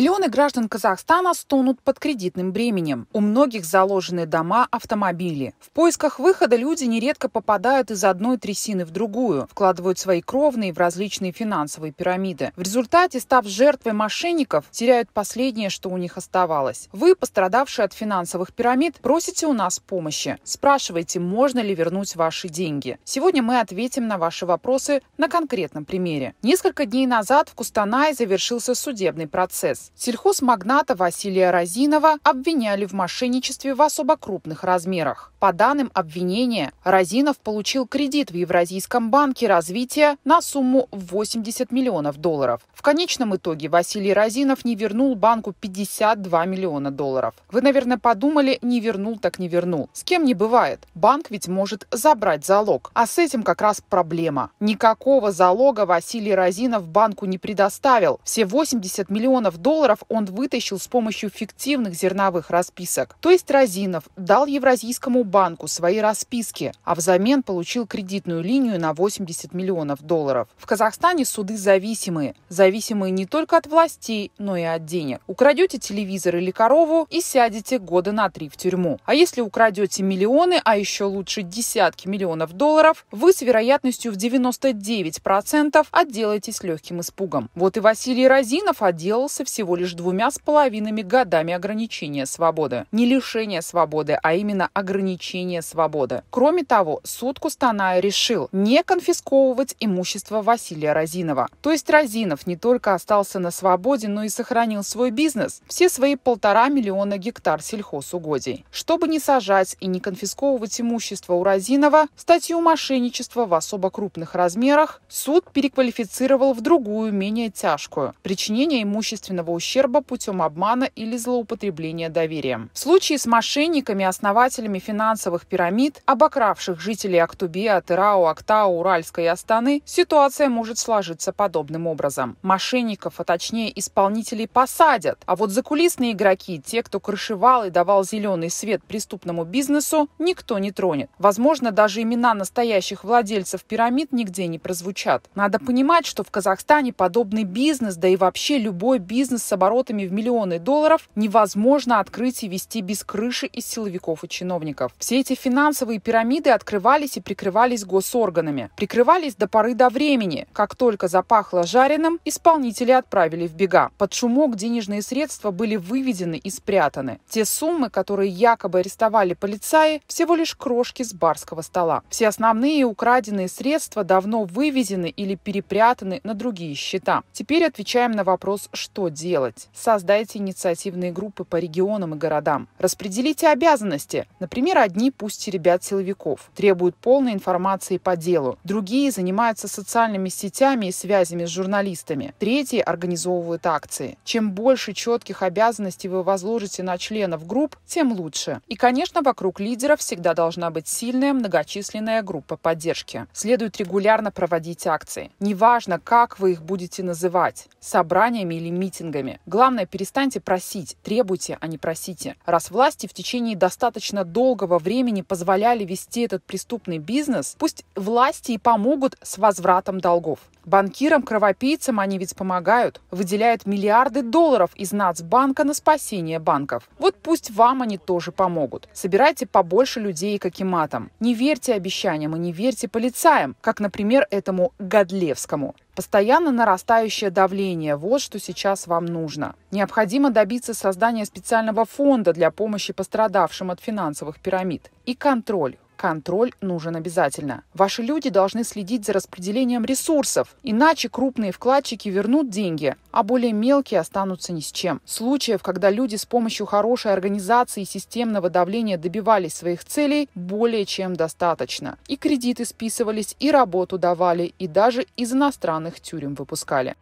Миллионы граждан Казахстана стонут под кредитным бременем. У многих заложены дома, автомобили. В поисках выхода люди нередко попадают из одной трясины в другую, вкладывают свои кровные в различные финансовые пирамиды. В результате, став жертвой мошенников, теряют последнее, что у них оставалось. Вы, пострадавшие от финансовых пирамид, просите у нас помощи. Спрашивайте, можно ли вернуть ваши деньги. Сегодня мы ответим на ваши вопросы на конкретном примере. Несколько дней назад в Кустанае завершился судебный процесс. Сельхозмагната Василия Разинова обвиняли в мошенничестве в особо крупных размерах. По данным обвинения, Разинов получил кредит в Евразийском банке развития на сумму 80 миллионов долларов. В конечном итоге Василий Разинов не вернул банку 52 миллиона долларов. Вы, наверное, подумали, не вернул так не вернул. С кем не бывает. Банк ведь может забрать залог. А с этим как раз проблема. Никакого залога Василий Разинов банку не предоставил. Все 80 миллионов долларов он вытащил с помощью фиктивных зерновых расписок. То есть Разинов дал Евразийскому Банку свои расписки, а взамен получил кредитную линию на 80 миллионов долларов. В Казахстане суды зависимые. Зависимые не только от властей, но и от денег. Украдете телевизор или корову и сядете года на три в тюрьму. А если украдете миллионы, а еще лучше десятки миллионов долларов, вы с вероятностью в 99% отделаетесь легким испугом. Вот и Василий Разинов отделался всего лишь двумя с половинами годами ограничения свободы. Не лишение свободы, а именно ограничение ограничение свободы. Кроме того, суд Кустаная решил не конфисковывать имущество Василия Разинова. То есть Разинов не только остался на свободе, но и сохранил свой бизнес, все свои полтора миллиона гектар сельхозугодий. Чтобы не сажать и не конфисковывать имущество у Разинова, статью мошенничества в особо крупных размерах суд переквалифицировал в другую, менее тяжкую – причинение имущественного ущерба путем обмана или злоупотребления доверием. В случае с мошенниками, основателями финансовых финансовых пирамид, обокравших жителей Актубе, Атырау, Актау, Уральской и Астаны, ситуация может сложиться подобным образом. Мошенников, а точнее исполнителей, посадят, а вот закулисные игроки, те, кто крышевал и давал зеленый свет преступному бизнесу, никто не тронет. Возможно, даже имена настоящих владельцев пирамид нигде не прозвучат. Надо понимать, что в Казахстане подобный бизнес, да и вообще любой бизнес с оборотами в миллионы долларов невозможно открыть и вести без крыши из силовиков и чиновников. Все эти финансовые пирамиды открывались и прикрывались госорганами. Прикрывались до поры до времени. Как только запахло жареным, исполнители отправили в бега. Под шумок денежные средства были выведены и спрятаны. Те суммы, которые якобы арестовали полицаи, всего лишь крошки с барского стола. Все основные украденные средства давно вывезены или перепрятаны на другие счета. Теперь отвечаем на вопрос, что делать. Создайте инициативные группы по регионам и городам. Распределите обязанности. Например, Одни пусть ребят силовиков, требуют полной информации по делу. Другие занимаются социальными сетями и связями с журналистами. Третьи организовывают акции. Чем больше четких обязанностей вы возложите на членов групп, тем лучше. И, конечно, вокруг лидеров всегда должна быть сильная многочисленная группа поддержки. Следует регулярно проводить акции. Неважно, как вы их будете называть – собраниями или митингами. Главное, перестаньте просить, требуйте, а не просите. Раз власти в течение достаточно долгого времени позволяли вести этот преступный бизнес, пусть власти и помогут с возвратом долгов. Банкирам, кровопийцам они ведь помогают, выделяют миллиарды долларов из Нацбанка на спасение банков. Вот пусть вам они тоже помогут. Собирайте побольше людей к акиматам. Не верьте обещаниям и не верьте полицаям, как, например, этому Годлевскому. Постоянно нарастающее давление – вот что сейчас вам нужно. Необходимо добиться создания специального фонда для помощи пострадавшим от финансовых пирамид. И контроль контроль нужен обязательно. Ваши люди должны следить за распределением ресурсов, иначе крупные вкладчики вернут деньги, а более мелкие останутся ни с чем. Случаев, когда люди с помощью хорошей организации и системного давления добивались своих целей, более чем достаточно. И кредиты списывались, и работу давали, и даже из иностранных тюрем выпускали.